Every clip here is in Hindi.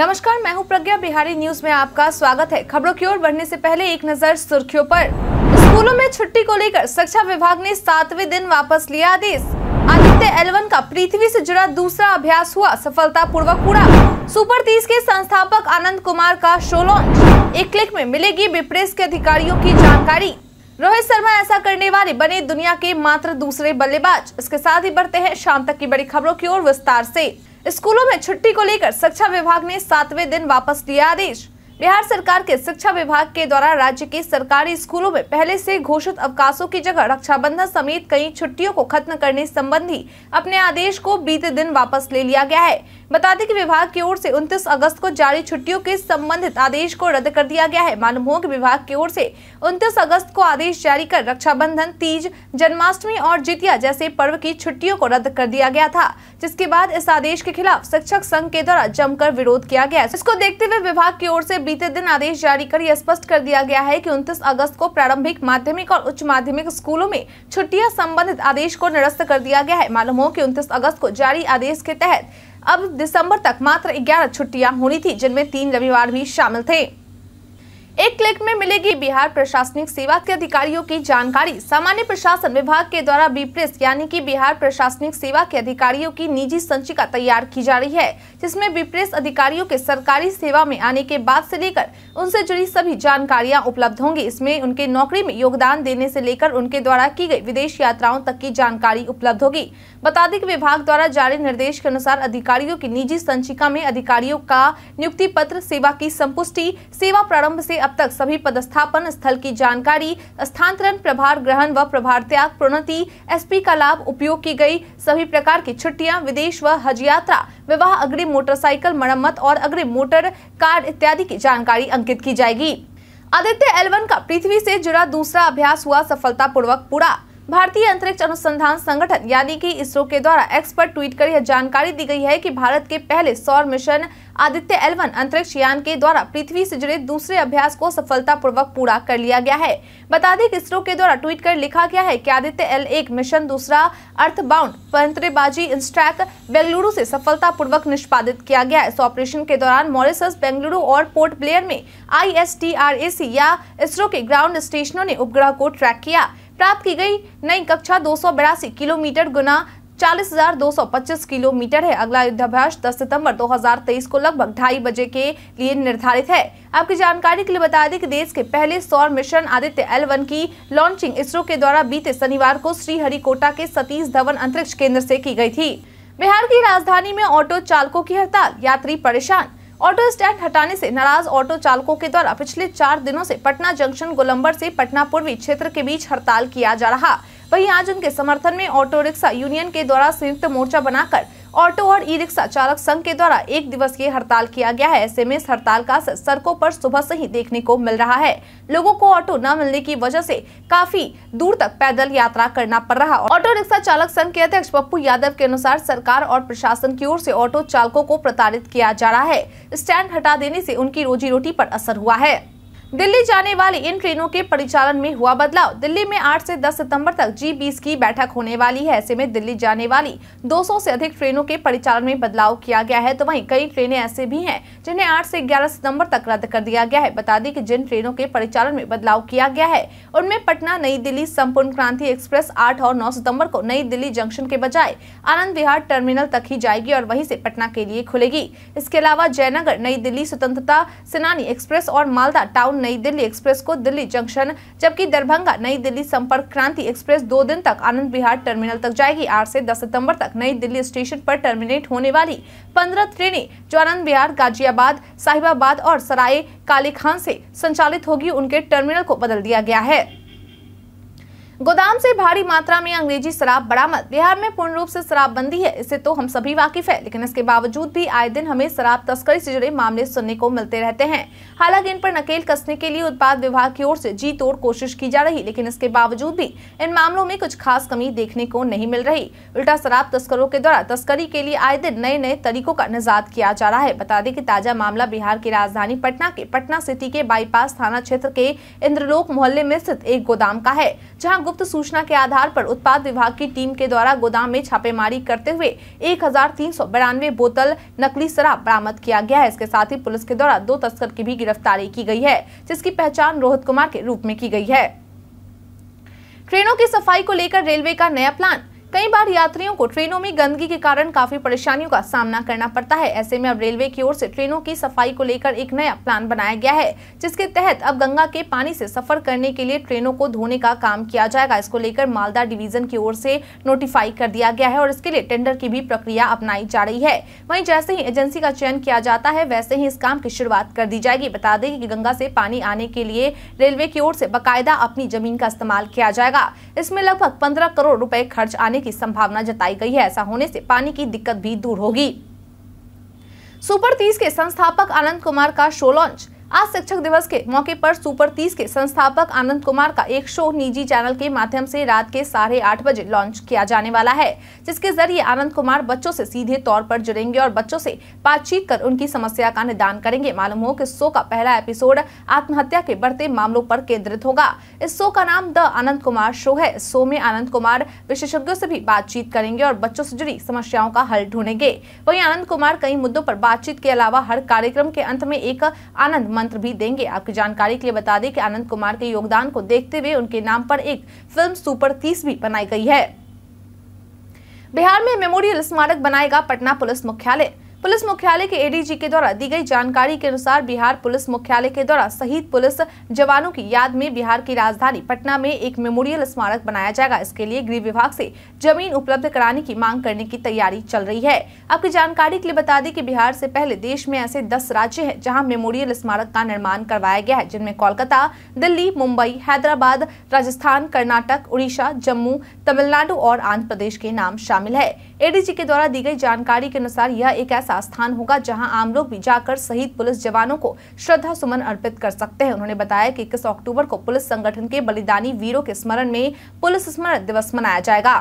नमस्कार मैं हूं प्रज्ञा बिहारी न्यूज में आपका स्वागत है खबरों की ओर बढ़ने से पहले एक नजर सुर्खियों पर स्कूलों में छुट्टी को लेकर शिक्षा विभाग ने सातवें दिन वापस लिया आदेश आदित्य एलवन का पृथ्वी से जुड़ा दूसरा अभ्यास हुआ सफलता पूर्वक पूरा सुपर तीस के संस्थापक आनंद कुमार का शो लॉन्च एक क्लिक में मिलेगी विप्रेस के अधिकारियों की जानकारी रोहित शर्मा ऐसा करने वाले बने दुनिया के मात्र दूसरे बल्लेबाज इसके साथ ही बढ़ते हैं शाम तक की बड़ी खबरों की ओर विस्तार से स्कूलों में छुट्टी को लेकर शिक्षा विभाग ने सातवें दिन वापस लिया आदेश बिहार सरकार के शिक्षा विभाग के द्वारा राज्य के सरकारी स्कूलों में पहले से घोषित अवकाशों की जगह रक्षाबंधन समेत कई छुट्टियों को खत्म करने संबंधी अपने आदेश को बीते दिन वापस ले लिया गया है बता दें कि विभाग की ओर से 29 अगस्त को जारी छुट्टियों के संबंधित आदेश को रद्द कर दिया गया है मालूम हो कि विभाग की ओर से 29 अगस्त को आदेश जारी कर रक्षाबंधन तीज जन्माष्टमी और जितिया जैसे पर्व की छुट्टियों को रद्द कर दिया गया था जिसके बाद इस आदेश के खिलाफ शिक्षक संघ के द्वारा जमकर विरोध किया गया इसको देखते हुए विभाग की ओर ऐसी बीते दिन आदेश जारी कर यह स्पष्ट कर दिया गया है कि 29 अगस्त को प्रारंभिक माध्यमिक और उच्च माध्यमिक स्कूलों में छुट्टियां संबंधित आदेश को निरस्त कर दिया गया है मालूम हो कि 29 अगस्त को जारी आदेश के तहत अब दिसंबर तक मात्र 11 छुट्टियां होनी थी जिनमें तीन रविवार भी शामिल थे एक क्लिक में मिलेगी बिहार प्रशासनिक सेवा के अधिकारियों की जानकारी सामान्य प्रशासन विभाग के द्वारा बीप्रेस यानी कि बिहार प्रशासनिक सेवा के अधिकारियों की निजी संचिका तैयार की जा रही है जिसमें बीप्रेस अधिकारियों के सरकारी सेवा में आने के बाद से लेकर उनसे जुड़ी सभी जानकारियां उपलब्ध होंगी इसमें उनके नौकरी में योगदान देने ऐसी लेकर उनके द्वारा की गयी विदेश यात्राओं तक की जानकारी उपलब्ध होगी बता दें विभाग द्वारा जारी निर्देश के अनुसार अधिकारियों की निजी संचिका में अधिकारियों का नियुक्ति पत्र सेवा की संपुष्टि सेवा प्रारंभ ऐसी अब तक सभी पदस्थापन स्थल की जानकारी स्थानांतरण प्रभार ग्रहण व प्रभार त्याग प्रोन्नति एसपी का लाभ उपयोग की गई सभी प्रकार की छुट्टियां विदेश व हज यात्रा विवाह अग्रिम मोटरसाइकिल मरम्मत और अग्रिम मोटर कार इत्यादि की जानकारी अंकित की जाएगी आदित्य एलवन का पृथ्वी से जुड़ा दूसरा अभ्यास हुआ सफलतापूर्वक पूरा भारतीय अंतरिक्ष अनुसंधान संगठन यानी कि इसरो के द्वारा एक्सपर्ट ट्वीट कर यह जानकारी दी गई है कि भारत के पहले सौर मिशन आदित्य एलवन अंतरिक्ष यान के द्वारा पृथ्वी से जुड़े दूसरे अभ्यास को सफलतापूर्वक पूरा कर लिया गया है बता दें कि इसरो के द्वारा ट्वीट कर लिखा गया है कि आदित्य एल एक मिशन दूसरा अर्थ बाउंड पंतरेबाजी इंस्ट्रैक बेंगलुरु से सफलतापूर्वक निष्पादित किया गया इस ऑपरेशन के दौरान मॉरिसस बेंगलुरु और पोर्ट ब्लेयर में आई या इसरो के ग्राउंड स्टेशनों ने उपग्रह को ट्रैक किया प्राप्त की गई नई कक्षा दो किलोमीटर गुना 40,225 किलोमीटर है अगला युद्धाभ्यास 10 सितंबर 2023 को लगभग ढाई बजे के लिए निर्धारित है आपकी जानकारी के लिए बता दें कि देश के पहले सौर मिशन आदित्य एल की लॉन्चिंग इसरो के द्वारा बीते शनिवार को श्रीहरिकोटा के सतीश धवन अंतरिक्ष केंद्र से की गई थी बिहार की राजधानी में ऑटो चालकों की हड़ताल यात्री परेशान ऑटो स्टैंड हटाने से नाराज ऑटो चालकों के द्वारा पिछले चार दिनों से पटना जंक्शन गोलंबर से पटना पूर्वी क्षेत्र के बीच हड़ताल किया जा रहा वहीं आज उनके समर्थन में ऑटो रिक्शा यूनियन के द्वारा संयुक्त मोर्चा बनाकर ऑटो और ई रिक्शा चालक संघ के द्वारा एक दिवसीय हड़ताल किया गया है ऐसे में इस हड़ताल का असर सड़कों पर सुबह से ही देखने को मिल रहा है लोगों को ऑटो न मिलने की वजह से काफी दूर तक पैदल यात्रा करना पड़ रहा ऑटो रिक्शा चालक संघ के अध्यक्ष पप्पू यादव के अनुसार सरकार और प्रशासन की ओर से ऑटो चालकों को प्रताड़ित किया जा रहा है स्टैंड हटा देने से उनकी रोजी रोटी पर असर हुआ है दिल्ली जाने वाली इन ट्रेनों के परिचालन में हुआ बदलाव दिल्ली में 8 से 10 सितंबर तक जी बीस की बैठक होने वाली है ऐसे में दिल्ली जाने वाली 200 से अधिक ट्रेनों के परिचालन में बदलाव किया गया है तो वहीं कई ट्रेनें ऐसे भी हैं जिन्हें 8 से 11 सितंबर तक रद्द कर दिया गया है बता दें कि जिन ट्रेनों के परिचालन में बदलाव किया गया है उनमें पटना नई दिल्ली संपूर्ण क्रांति एक्सप्रेस आठ और नौ सितम्बर को नई दिल्ली जंक्शन के बजाय आनंद विहार टर्मिनल तक ही जाएगी और वही से पटना के लिए खुलेगी इसके अलावा जयनगर नई दिल्ली स्वतंत्रता सेनानी एक्सप्रेस और मालदा टाउन नई दिल्ली एक्सप्रेस को दिल्ली जंक्शन जबकि दरभंगा नई दिल्ली संपर्क क्रांति एक्सप्रेस दो दिन तक आनंद बिहार टर्मिनल तक जाएगी आठ से दस सितम्बर तक नई दिल्ली स्टेशन पर टर्मिनेट होने वाली पंद्रह ट्रेनें जो आनंद बिहार गाजियाबाद साहिबाबाद और सराय काली खान से संचालित होगी उनके टर्मिनल को बदल दिया गया है गोदाम से भारी मात्रा में अंग्रेजी शराब बरामद बिहार में पूर्ण रूप से शराबबंदी है इससे तो हम सभी वाकिफ है लेकिन इसके बावजूद भी आए दिन हमें शराब तस्करी से जुड़े मामले सुनने को मिलते रहते हैं हालांकि इन पर नकेल कसने के लिए उत्पाद विभाग की ओर से जी तोड़ कोशिश की जा रही लेकिन इसके बावजूद भी इन मामलों में कुछ खास कमी देखने को नहीं मिल रही उल्टा शराब तस्करों के द्वारा तस्करी के लिए आए दिन नए नए तरीकों का निजात किया जा रहा है बता दें की ताजा मामला बिहार की राजधानी पटना के पटना सिटी के बाईपास थाना क्षेत्र के इंद्रलोक मोहल्ले में स्थित एक गोदाम का है जहाँ गुप्त सूचना के आधार पर उत्पाद विभाग की टीम के द्वारा गोदाम में छापेमारी करते हुए एक बोतल नकली शराब बरामद किया गया है इसके साथ ही पुलिस के द्वारा दो तस्कर की भी गिरफ्तारी की गई है जिसकी पहचान रोहित कुमार के रूप में की गई है ट्रेनों की सफाई को लेकर रेलवे का नया प्लान कई बार यात्रियों को ट्रेनों में गंदगी के कारण काफी परेशानियों का सामना करना पड़ता है ऐसे में अब रेलवे की ओर से ट्रेनों की सफाई को लेकर एक नया प्लान बनाया गया है जिसके तहत अब गंगा के पानी से सफर करने के लिए ट्रेनों को धोने का काम किया जाएगा इसको लेकर मालदा डिवीजन की ओर से नोटिफाई कर दिया गया है और इसके लिए टेंडर की भी प्रक्रिया अपनाई जा रही है वही जैसे ही एजेंसी का चयन किया जाता है वैसे ही इस काम की शुरुआत कर दी जाएगी बता दें की गंगा से पानी आने के लिए रेलवे की ओर से बाकायदा अपनी जमीन का इस्तेमाल किया जाएगा इसमें लगभग पंद्रह करोड़ रूपए खर्च आने आने की संभावना जताई गई है ऐसा होने से पानी की दिक्कत भी दूर होगी सुपर तीस के संस्थापक आनंद कुमार का शो लॉन्च आज शिक्षक दिवस के मौके पर सुपर तीस के संस्थापक आनंद कुमार का एक शो निजी चैनल के माध्यम से रात के साढ़े आठ बजे लॉन्च किया जाने वाला है जिसके जरिए आनंद कुमार बच्चों से सीधे तौर पर जुड़ेंगे और बच्चों से बातचीत कर उनकी समस्या का निदान करेंगे मालूम हो कि शो का पहला एपिसोड आत्महत्या के बढ़ते मामलों पर केंद्रित होगा इस शो का नाम द आनंद कुमार शो है इस शो में आनंद कुमार विशेषज्ञों से भी बातचीत करेंगे और बच्चों से जुड़ी समस्याओं का हल ढूंढेंगे वही आनंद कुमार कई मुद्दों पर बातचीत के अलावा हर कार्यक्रम के अंत में एक आनंद मंत्र भी देंगे आपकी जानकारी के लिए बता दें कि आनंद कुमार के योगदान को देखते हुए उनके नाम पर एक फिल्म सुपर तीस भी बनाई गई है बिहार में मेमोरियल स्मारक बनाएगा पटना पुलिस मुख्यालय पुलिस मुख्यालय के एडीजी के द्वारा दी गई जानकारी के अनुसार बिहार पुलिस मुख्यालय के द्वारा शहीद पुलिस जवानों की याद में बिहार की राजधानी पटना में एक मेमोरियल स्मारक बनाया जाएगा इसके लिए गृह विभाग से जमीन उपलब्ध कराने की मांग करने की तैयारी चल रही है आपकी जानकारी के लिए बता दें की बिहार ऐसी पहले देश में ऐसे दस राज्य है जहाँ मेमोरियल स्मारक का निर्माण करवाया गया है जिनमें कोलकाता दिल्ली मुंबई हैदराबाद राजस्थान कर्नाटक उड़ीसा जम्मू तमिलनाडु और आंध्र प्रदेश के नाम शामिल है एडीजी के द्वारा दी गई जानकारी के अनुसार यह एक ऐसा ऐसा स्थान होगा जहां आम लोग भी जाकर शहीद पुलिस जवानों को श्रद्धा सुमन अर्पित कर सकते हैं उन्होंने बताया कि इक्कीस अक्टूबर को पुलिस संगठन के बलिदानी वीरों के स्मरण में पुलिस स्मरण दिवस मनाया जाएगा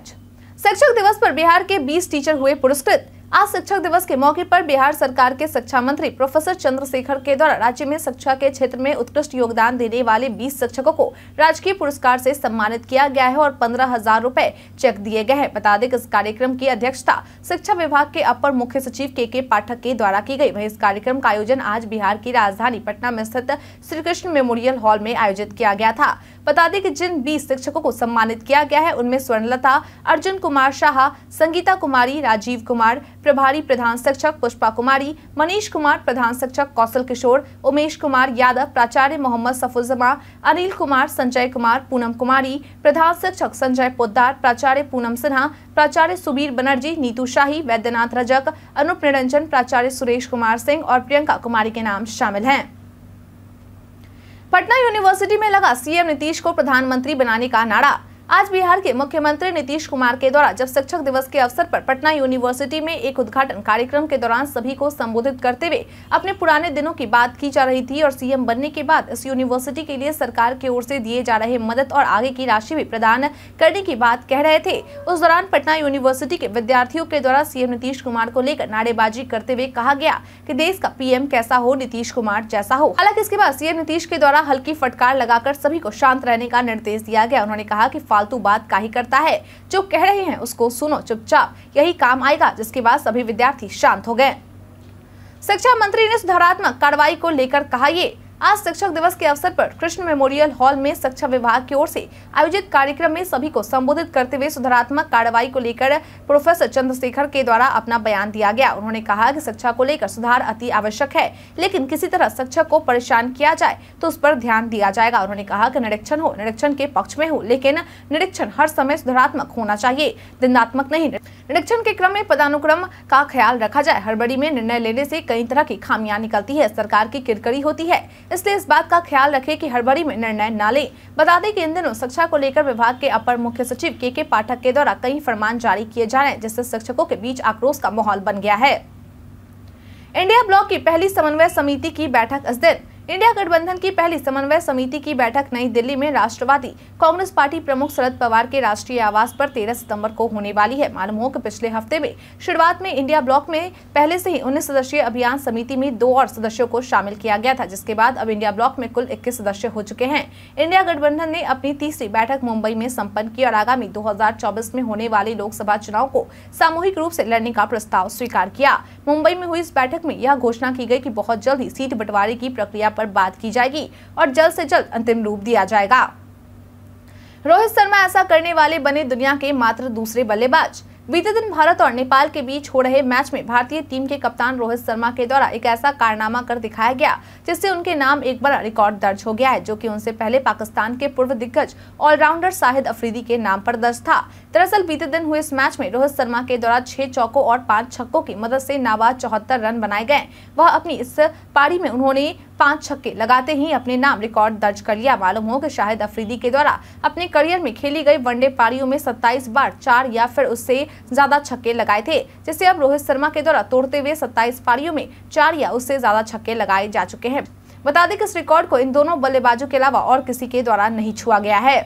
शिक्षक दिवस पर बिहार के 20 टीचर हुए पुरस्कृत आज शिक्षक दिवस के मौके पर बिहार सरकार के शिक्षा मंत्री प्रोफेसर चंद्रशेखर के द्वारा राज्य में शिक्षा के क्षेत्र में उत्कृष्ट योगदान देने वाले 20 शिक्षकों को राजकीय पुरस्कार से सम्मानित किया गया है और पंद्रह हजार रूपए चेक दिए गए हैं बता दें कि इस कार्यक्रम की अध्यक्षता शिक्षा विभाग के अपर मुख्य सचिव के के पाठक के द्वारा की गयी वही इस कार्यक्रम का आयोजन आज बिहार की राजधानी पटना में स्थित श्रीकृष्ण मेमोरियल हॉल में आयोजित किया गया था बता दें कि जिन बीस शिक्षकों को सम्मानित किया गया है उनमें स्वर्णलता अर्जुन कुमार शाह संगीता कुमारी राजीव कुमार प्रभारी प्रधान शिक्षक पुष्पा कुमारी मनीष कुमार प्रधान शिक्षक कौशल किशोर उमेश कुमार यादव प्राचार्य मोहम्मद सफुजमा अनिल कुमार संजय कुमार पूनम कुमारी प्रधान शिक्षक संजय पोदार प्राचार्य पूनम सिन्हा प्राचार्य सुबीर बनर्जी नीतू शाही वैद्यनाथ रजक अनुप निरंजन प्राचार्य सुरेश कुमार सिंह और प्रियंका कुमारी के नाम शामिल हैं पटना यूनिवर्सिटी में लगा सीएम नीतीश को प्रधानमंत्री बनाने का नारा आज बिहार के मुख्यमंत्री नीतीश कुमार के द्वारा जब शिक्षक दिवस के अवसर पर पटना यूनिवर्सिटी में एक उद्घाटन कार्यक्रम के दौरान सभी को संबोधित करते हुए अपने पुराने दिनों की बात की जा रही थी और सीएम बनने के बाद इस यूनिवर्सिटी के लिए सरकार की ओर से दिए जा रहे मदद और आगे की राशि भी प्रदान करने की बात कह रहे थे उस दौरान पटना यूनिवर्सिटी के विद्यार्थियों के द्वारा सीएम नीतीश कुमार को लेकर नारेबाजी करते हुए कहा गया की देश का पीएम कैसा हो नीतीश कुमार जैसा हो हालांकि इसके बाद सीएम नीतीश के द्वारा हल्की फटकार लगाकर सभी को शांत रहने का निर्देश दिया गया उन्होंने कहा की फालतू बात का ही करता है जो कह रहे हैं उसको सुनो चुपचाप यही काम आएगा जिसके बाद सभी विद्यार्थी शांत हो गए शिक्षा मंत्री ने सुधारात्मक कार्रवाई को लेकर कहा ये आज शिक्षक दिवस के अवसर पर कृष्ण मेमोरियल हॉल में शिक्षा विभाग की ओर से आयोजित कार्यक्रम में सभी को संबोधित करते हुए सुधारात्मक कार्रवाई को लेकर प्रोफेसर चंद्रशेखर के द्वारा अपना बयान दिया गया उन्होंने कहा कि शिक्षा को लेकर सुधार अति आवश्यक है लेकिन किसी तरह शिक्षक को परेशान किया जाए तो उस पर ध्यान दिया जाएगा उन्होंने कहा की निरीक्षण हो निरीक्षण के पक्ष में हो लेकिन निरीक्षण हर समय सुधारात्मक होना चाहिए दिनात्मक नहीं निरीक्षण के क्रम में पदानुक्रम का ख्याल रखा जाए हड़बड़ी में निर्णय लेने ऐसी कई तरह की खामियां निकलती है सरकार की किरकड़ी होती है इसलिए इस बात का ख्याल रखें कि हड़बड़ी में निर्णय न लें बता दें कि इन दिनों शिक्षा को लेकर विभाग के अपर मुख्य सचिव के के पाठक के द्वारा कई फरमान जारी किए जा रहे हैं जिससे शिक्षकों के बीच आक्रोश का माहौल बन गया है इंडिया ब्लॉक की पहली समन्वय समिति की बैठक इस दिन इंडिया गठबंधन की पहली समन्वय समिति की बैठक नई दिल्ली में राष्ट्रवादी कांग्रेस पार्टी प्रमुख शरद पवार के राष्ट्रीय आवास पर 13 सितंबर को होने वाली है मालूम हो कि पिछले हफ्ते में शुरुआत में इंडिया ब्लॉक में पहले से ही 19 सदस्यीय अभियान समिति में दो और सदस्यों को शामिल किया गया था जिसके बाद अब इंडिया ब्लॉक में कुल इक्कीस सदस्य हो चुके हैं इंडिया गठबंधन ने अपनी तीसरी बैठक मुंबई में सम्पन्न की और आगामी दो में होने वाले लोकसभा चुनाव को सामूहिक रूप ऐसी लड़ने का प्रस्ताव स्वीकार किया मुंबई में हुई इस बैठक में यह घोषणा की गयी की बहुत जल्द सीट बंटवारे की प्रक्रिया पर बात की जाएगी और जल्द से जल्द अंतिम रूप दिया जाएगा रोहित शर्मा ऐसा करने वाले बने दुनिया के मात्र दूसरे बल्लेबाज बीते दिन भारत और नेपाल के बीच हो रहे मैच में भारतीय टीम के कप्तान रोहित शर्मा के द्वारा एक ऐसा कारनामा कर दिखाया गया जिससे उनके नाम एक बड़ा रिकॉर्ड दर्ज हो गया है जो कि उनसे पहले पाकिस्तान के पूर्व दिग्गज ऑलराउंडर शाहिद अफरीदी के नाम पर दर्ज था दरअसल बीते दिन हुए इस मैच में रोहित शर्मा के द्वारा छह चौकों और पांच छक्कों की मदद से नाबाद चौहत्तर रन बनाए गए वह अपनी इस पारी में उन्होंने पांच छक्के लगाते ही अपने नाम रिकॉर्ड दर्ज कर लिया मालूम हो कि शाहिद अफरीदी के द्वारा अपने करियर में खेली गई वनडे पारियों में 27 बार चार या फिर उससे ज्यादा छक्के लगाए थे जिसे अब रोहित शर्मा के द्वारा तोड़ते हुए 27 पारियों में चार या उससे ज्यादा छक्के लगाए जा चुके हैं बता दें कि इस रिकॉर्ड को इन दोनों बल्लेबाजों के अलावा और किसी के द्वारा नहीं छुआ गया है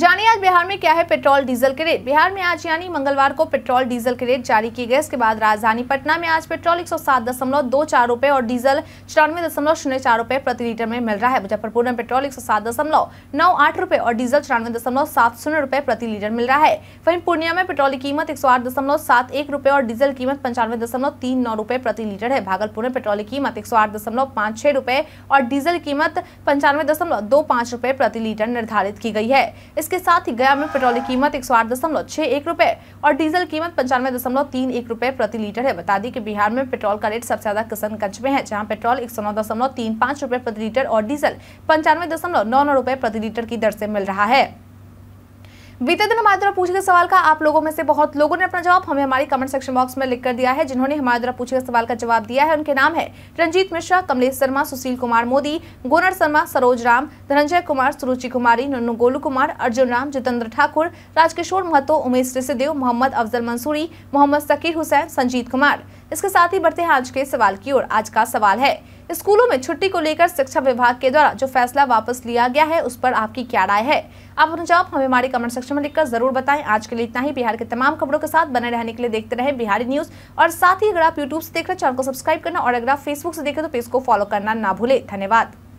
जानिए आज बिहार में क्या है पेट्रोल डीजल के रेट बिहार में आज यानी मंगलवार को पेट्रोल डीजल के रेट जारी किए गए इसके बाद राजधानी पटना में आज पेट्रोल एक सौ सात दशमलव दो चार और डीजल चौरानवे दशमलव शून्य चार रूपए प्रति लीटर में मिल रहा है मुजफ्फरपुर में पेट्रोल एक सौ सात दशमलव नौ आठ और डीजल चौरानवे दशमलव सात शून्य रुपए प्रति लीटर मिल रहा है वहीं पूर्णिया में पेट्रोल की कीमत एक सौ आठ दशमलव सात एक और डीजल कीमत पंचानवे दशमलव तीन नौ प्रति लीटर है भागलपुर में पेट्रोल की कीमत एक सौ आठ दशमलव और डीजल कीमत पंचानवे दशमलव दो प्रति लीटर निर्धारित की गई है इसके साथ ही गया में पेट्रोल की कीमत एक सौ आठ दशमलव छह एक रुपए और डीजल कीमत पंचानवे दशमलव तीन एक रुपए प्रति लीटर है बता दी कि बिहार में पेट्रोल का रेट सबसे ज्यादा किशनगंज में है जहाँ पेट्रोल एक सौ नौ दशमलव तीन पाँच रुपए प्रति लीटर और डीजल पंचानवे दशमलव नौ नौ रुपए प्रति लीटर की दर से मिल रहा है बीते दिन हमारे द्वारा पूछे गए सवाल का आप लोगों में से बहुत लोगों ने अपना जवाब हमें हमारी कमेंट सेक्शन बॉक्स में लिख कर दिया है जिन्होंने हमारे द्वारा पूछे गए सवाल का जवाब दिया है उनके नाम है रंजीत मिश्रा कमलेश शर्मा सुशील कुमार मोदी गोनर शर्मा सरोज राम धनंजय कुमार सुरुचि कुमारी नन्नू गोलू कुमार अर्जुन राम जितेंद्र ठाकुर राजकिशोर महतो उमेश ऋषिदेव मोहम्मद अफजल मंसूरी मोहम्मद सकीर हुसैन संजीत कुमार इसके साथ ही बढ़ते हैं आज के सवाल की ओर आज का सवाल है स्कूलों में छुट्टी को लेकर शिक्षा विभाग के द्वारा जो फैसला वापस लिया गया है उस पर आपकी क्या राय है आप अपना जवाब हमें हमारे कमेंट सेक्शन में लिखकर जरूर बताएं आज के लिए इतना ही बिहार के तमाम खबरों के साथ बने रहने के लिए देखते रहे बिहारी न्यूज और साथ ही अगर आप यूट्यूब से देख रहे चैनल को सब्सक्राइब करना और अगर आप फेसबुक से देखें तो पेज को फॉलो करना ना भूले धन्यवाद